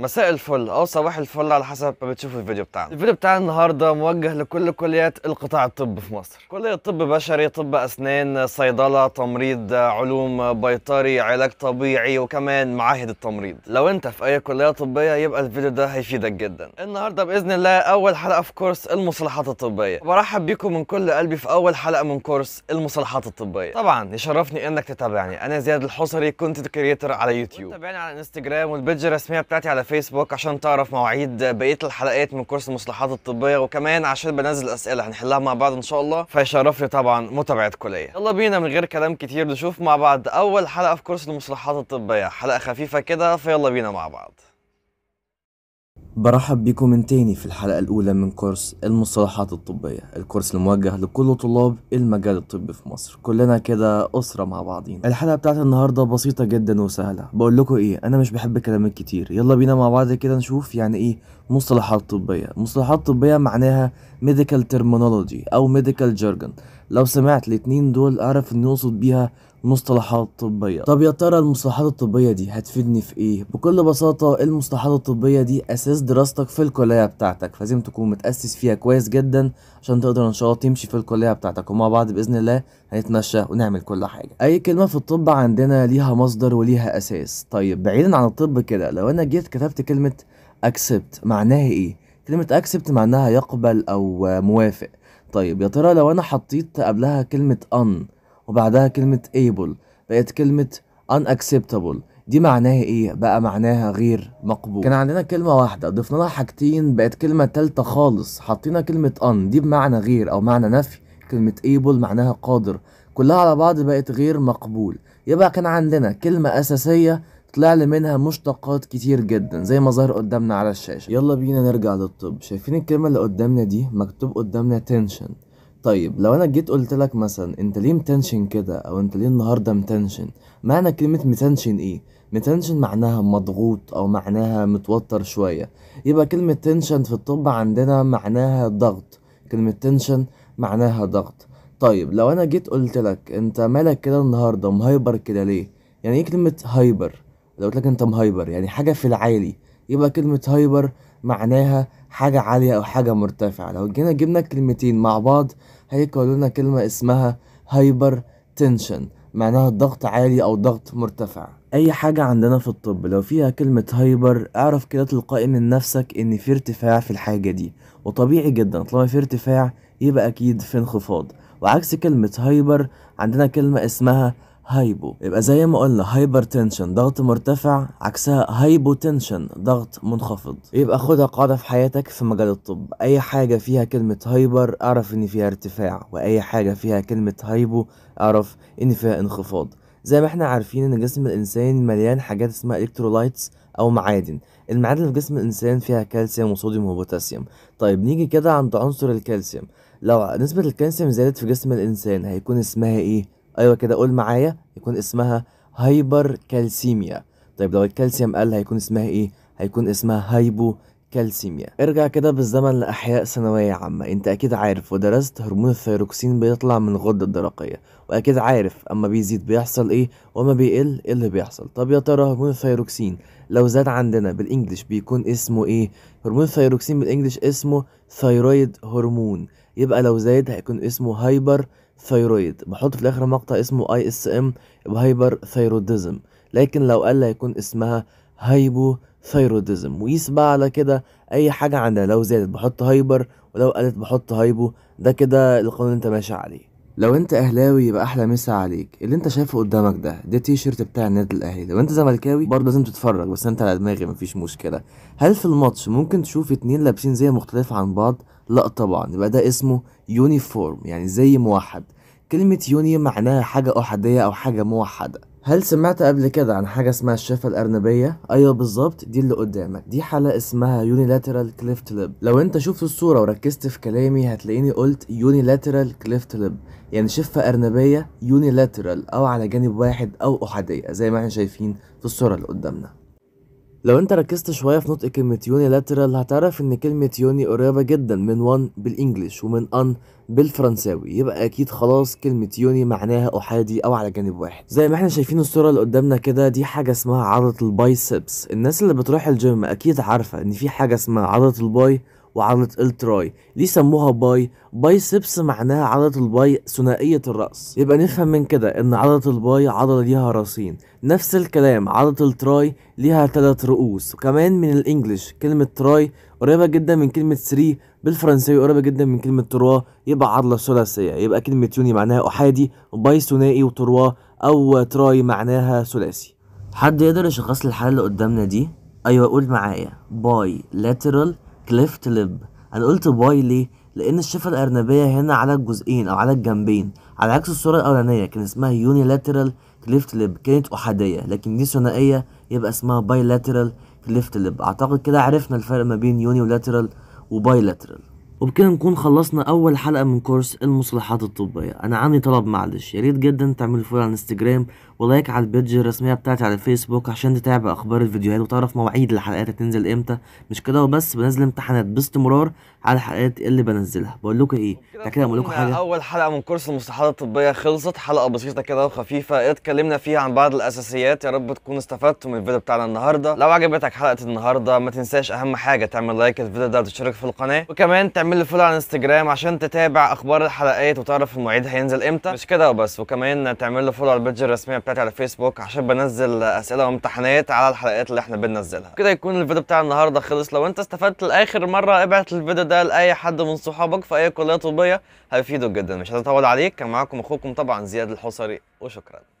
مساء الفل او صباح الفل على حسب ما بتشوفوا الفيديو بتاعنا الفيديو بتاع النهارده موجه لكل كليات القطاع الطب في مصر كليه طب بشري طب اسنان صيدله تمريض علوم بيطري علاج طبيعي وكمان معاهد التمريض لو انت في اي كليه طبيه يبقى الفيديو ده هيفيدك جدا النهارده باذن الله اول حلقه في كورس المصطلحات الطبيه برحب بيكم من كل قلبي في اول حلقه من كورس المصطلحات الطبيه طبعا يشرفني انك تتابعني انا زياد الحصري كنت كريتر على يوتيوب تابعني على الانستجرام والبيدج الرسميه بتاعتي على الفيسبوك عشان تعرف مواعيد بقيه الحلقات من كورس المصلحات الطبيه وكمان عشان بنزل اسئله هنحلها مع بعض ان شاء الله فيشرفني طبعا متابعه ليا يلا بينا من غير كلام كتير نشوف مع بعض اول حلقه في كورس المصلحات الطبيه حلقه خفيفه كده فيلا بينا مع بعض برحب بيكم من تاني في الحلقة الأولى من كورس المصطلحات الطبية الكورس الموجه لكل طلاب المجال الطبي في مصر كلنا كده أسرة مع بعضين الحلقة بتاعت النهاردة بسيطة جدا وسهلة بقول لكم إيه أنا مش بحب كلام كتير يلا بينا مع بعض كده نشوف يعني إيه مصطلحات طبية مصطلحات طبية معناها ميديكال ترمونولوجي أو ميديكال جارجن لو سمعت الاتنين دول أعرف إن يقصد بيها مصطلحات طبية طب يا ترى المصطلحات الطبية دي هتفيدني في ايه؟ بكل بساطة إيه المصطلحات الطبية دي اساس دراستك في الكلية بتاعتك فلازم تكون متأسس فيها كويس جدا عشان تقدر ان شاء الله تمشي في الكلية بتاعتك ومع بعض بإذن الله هنتمشى ونعمل كل حاجة اي كلمة في الطب عندنا ليها مصدر وليها اساس طيب بعيدا عن الطب كده لو انا جيت كتبت كلمة accept معناها ايه؟ كلمة accept معناها يقبل او موافق طيب يا ترى لو انا حطيت قبلها كلمة ان وبعدها كلمة able بقت كلمة unacceptable دي معناها ايه بقى معناها غير مقبول كان عندنا كلمة واحدة ضفنا لها حاجتين بقت كلمة تالتة خالص حطينا كلمة un دي بمعنى غير او معنى نفي كلمة able معناها قادر كلها على بعض بقت غير مقبول يبقى كان عندنا كلمة أساسية طلع لي منها مشتقات كتير جدا زي ما ظهر قدامنا على الشاشة يلا بينا نرجع للطب شايفين الكلمة اللي قدامنا دي مكتوب قدامنا tension طيب لو انا جيت قلت لك مثلا انت ليه متنشن كده او انت ليه النهارده متنشن معنى كلمه متنشن ايه متنشن معناها مضغوط او معناها متوتر شويه يبقى كلمه تنشن في الطب عندنا معناها ضغط كلمه تنشن معناها ضغط طيب لو انا جيت قلت لك انت مالك كده النهارده مهايبر كده ليه يعني ايه كلمه هايبر لو قلت لك انت مهايبر يعني حاجه في العالي يبقى كلمه هايبر معناها حاجة عالية أو حاجة مرتفعة لو جينا جبنا كلمتين مع بعض هيكونوا لنا كلمة اسمها هايبر تنشن معناها الضغط عالي أو ضغط مرتفع أي حاجة عندنا في الطب لو فيها كلمة هايبر اعرف كده تلقائي من نفسك إن في ارتفاع في الحاجة دي وطبيعي جدا طالما في ارتفاع يبقى أكيد في انخفاض وعكس كلمة هايبر عندنا كلمة اسمها هايبو يبقى زي ما قلنا هايبر تنشن ضغط مرتفع عكسها هايبو تنشن ضغط منخفض يبقى خدها قاعده في حياتك في مجال الطب اي حاجه فيها كلمه هايبر اعرف ان فيها ارتفاع واي حاجه فيها كلمه هايبو اعرف ان فيها انخفاض زي ما احنا عارفين ان جسم الانسان مليان حاجات اسمها الكترولايتس او معادن المعادن في جسم الانسان فيها كالسيوم وصوديوم وبوتاسيوم طيب نيجي كده عند عنصر الكالسيوم لو نسبة الكالسيوم زادت في جسم الانسان هيكون اسمها ايه ايوه كده قول معايا يكون اسمها هايبر كالسيميا طيب لو الكالسيوم قل هيكون اسمها ايه هيكون اسمها هايبو كالسيميا ارجع كده بالزمن لأحياء ثانوية عامة انت اكيد عارف ودرست هرمون الثيروكسين بيطلع من الغدة الدرقية واكيد عارف اما بيزيد بيحصل ايه واما بيقل ايه اللي بيحصل طب يا ترى هرمون الثيروكسين لو زاد عندنا بالانجلش بيكون اسمه ايه هرمون الثيروكسين بالانجلش اسمه ثايرويد هرمون يبقى لو زاد هيكون اسمه هايبر ثيرويد بحط في الاخر مقطع اسمه اي اس ام هايبر ثيروديزم لكن لو قال هيكون اسمها هايبو ثايروديزم وقيس بقى على كده اي حاجه عندها لو زادت بحط هايبر ولو قالت بحط هايبو ده كده القانون اللي انت ماشي عليه لو انت اهلاوي يبقى احلى مسا عليك اللي انت شايفه قدامك ده ده تي شيرت بتاع النادي الاهلي لو انت زملكاوي برضه لازم تتفرج بس انت على دماغي مفيش مشكله هل في الماتش ممكن تشوف اتنين لابسين زي مختلف عن بعض لا طبعا يبقى ده اسمه يونيفورم يعني زي موحد كلمه يوني معناها حاجه احاديه او حاجه موحده هل سمعت قبل كده عن حاجة اسمها الشفة الأرنبية؟ أيوة بالظبط دي اللي قدامك، دي حالة اسمها يونيلاترال كليفت ليب، لو أنت شفت الصورة وركزت في كلامي هتلاقيني قلت يونيلاترال كليفت ليب، يعني شفة أرنبية يونيلاترال أو على جانب واحد أو أحادية زي ما احنا شايفين في الصورة اللي قدامنا. لو انت ركزت شوية في نطق كلمة يوني لاترال هتعرف ان كلمة يوني قريبة جدا من وان بالانجلش ومن ان بالفرنساوي يبقى اكيد خلاص كلمة يوني معناها احادي او على جانب واحد زي ما احنا شايفين الصورة اللي قدامنا كده دي حاجة اسمها عضلة البايسبس الناس اللي بتروح الجيم اكيد عارفة ان في حاجة اسمها عضلة الباي وعضلة التراي دي سموها باي بايسبس معناها عضلة الباي ثنائية الرأس يبقى نفهم من كده ان عضلة الباي عضلة ليها راسين نفس الكلام عضلة التراي ليها تلات رؤوس وكمان من الانجليش كلمة تراي قريبة جدا من كلمة سري بالفرنسية قريبة جدا من كلمة تروا يبقى عضلة ثلاثية يبقى كلمة يوني معناها أحادي وباي ثنائي وتروا أو تراي معناها ثلاثي حد يقدر يشخص الحالة اللي قدامنا دي؟ أيوة قول معايا باي لاترال كليفت لب انا قلت باي ليه لان الشفه الارنبيه هنا على الجزئين او على الجنبين على عكس الصوره الاولانيه كان اسمها يونيلاترال كليفت لب كانت احاديه لكن دي ثنائيه يبقى اسمها باي لاترال كليفت لب اعتقد كده عرفنا الفرق ما بين يونيلاترال لاترال وبكده نكون خلصنا اول حلقه من كورس المصطلحات الطبيه انا عندي طلب معلش يا ريت جدا تعملوا فولو على الانستجرام ولايك على البيدج الرسميه بتاعتي على الفيسبوك عشان تتابع اخبار الفيديوهات وتعرف مواعيد الحلقات هتنزل امتى مش كده وبس بنزل امتحانات باستمرار على الحلقات اللي بنزلها بقول لكم ايه ده كده بقول لكم حاجه اول حلقه من كورس المصطلحات الطبيه خلصت حلقه بسيطه كده وخفيفه اتكلمنا فيها عن بعض الاساسيات يا رب تكونوا استفدتوا من الفيديو بتاعنا النهارده لو عجبتك حلقه النهارده ما تنساش اهم حاجه تعمل لايك للفيديو ده وتشترك في القناه وكمان تعمل تعمل لي فولو على انستجرام عشان تتابع اخبار الحلقات وتعرف المواعيد هينزل امتى مش كده وبس وكمان تعمل لي فولو على البيدج الرسميه بتاعتي على فيسبوك عشان بنزل اسئله وامتحانات على الحلقات اللي احنا بننزلها كده يكون الفيديو بتاع النهارده خلص لو انت استفدت لاخر مره ابعت الفيديو ده لاي حد من صحابك في اي كليه طبيه هيفيده جدا مش هتطول عليك كان معاكم اخوكم طبعا زياد الحصري وشكرا